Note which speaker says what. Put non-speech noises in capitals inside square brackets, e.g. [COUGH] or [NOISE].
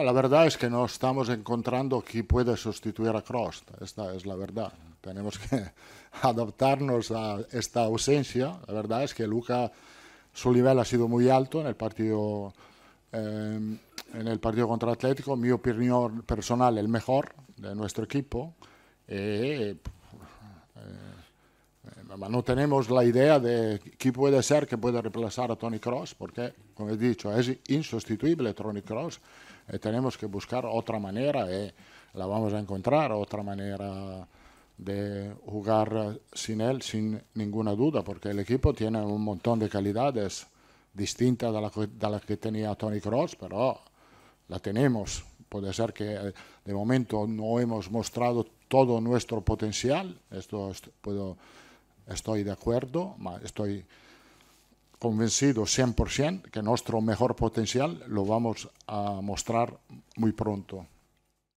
Speaker 1: la verdad es que no estamos encontrando quién puede sustituir a Cross. Esta es la verdad. Tenemos que [LAUGHS] adaptarnos a esta ausencia. La verdad es que Luca, su nivel ha sido muy alto en el partido. Em, en el partido contra Atlético, mi opinión personal, el mejor de nuestro equipo. Eh, no tenemos la idea de quién puede ser que pueda reemplazar a Tony Cross, porque, como he dicho, es insustituible Tony Cross. Eh, tenemos que buscar otra manera y eh, la vamos a encontrar, otra manera de jugar eh, sin él, sin ninguna duda, porque el equipo tiene un montón de calidades distintas de las que tenía Tony Cross, pero la tenemos. Puede ser que de momento no hemos mostrado todo nuestro potencial. esto puedo Estoy de acuerdo, estoy convencido 100% que nuestro mejor potencial lo vamos a mostrar muy pronto.